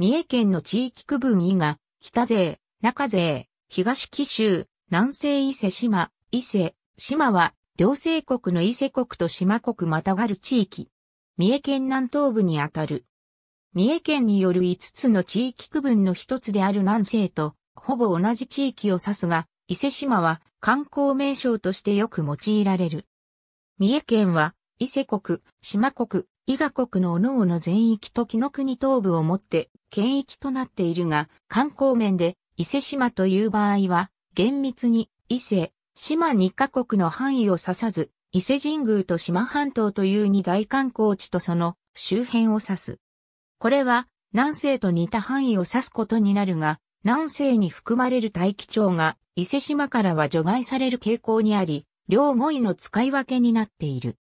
三重県の地域区分以が、北勢、中勢、東紀州、南西伊勢島、伊勢、島は、両政国の伊勢国と島国またがる地域。三重県南東部にあたる。三重県による5つの地域区分の一つである南西と、ほぼ同じ地域を指すが、伊勢島は観光名称としてよく用いられる。三重県は、伊勢国、島国、伊賀国の各々全域と紀の国東部をもって県域となっているが、観光面で伊勢島という場合は、厳密に伊勢、島日カ国の範囲を指さず、伊勢神宮と島半島という二大観光地とその周辺を指す。これは南西と似た範囲を指すことになるが、南西に含まれる大気町が伊勢島からは除外される傾向にあり、両語彙の使い分けになっている。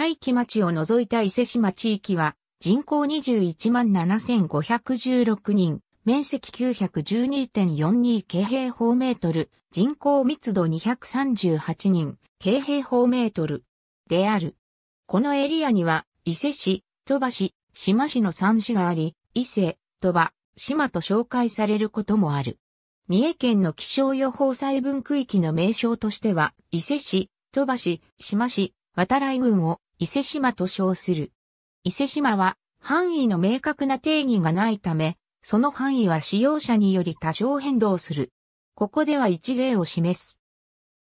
大気町を除いた伊勢島地域は、人口21万7516人、面積912.42京平方メートル、人口密度238人、京平方メートルである。このエリアには、伊勢市、戸羽市、島市の3市があり、伊勢、戸場、島と紹介されることもある。三重県の気象予報細分区域の名称としては、伊勢市、戸羽市、島市、渡来郡を、伊勢島と称する。伊勢島は範囲の明確な定義がないため、その範囲は使用者により多少変動する。ここでは一例を示す。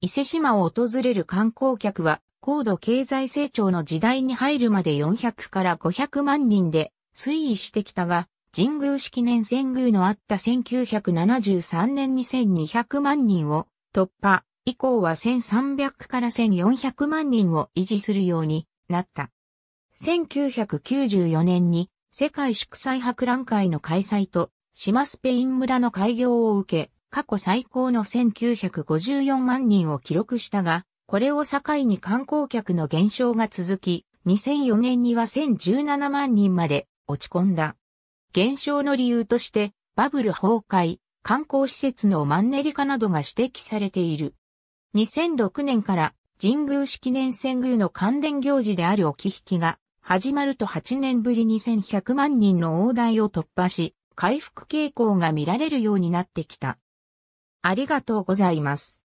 伊勢島を訪れる観光客は、高度経済成長の時代に入るまで400から500万人で推移してきたが、神宮式年遷宮のあった1973年に1200万人を突破、以降は1300から1400万人を維持するようになった。1994年に世界祝祭博覧会の開催と島スペイン村の開業を受け、過去最高の1954万人を記録したが、これを境に観光客の減少が続き、2004年には1017万人まで落ち込んだ。減少の理由として、バブル崩壊、観光施設のマンネリ化などが指摘されている。2006年から神宮式年遷宮の関連行事であるき引きが始まると8年ぶりに1100万人の大台を突破し、回復傾向が見られるようになってきた。ありがとうございます。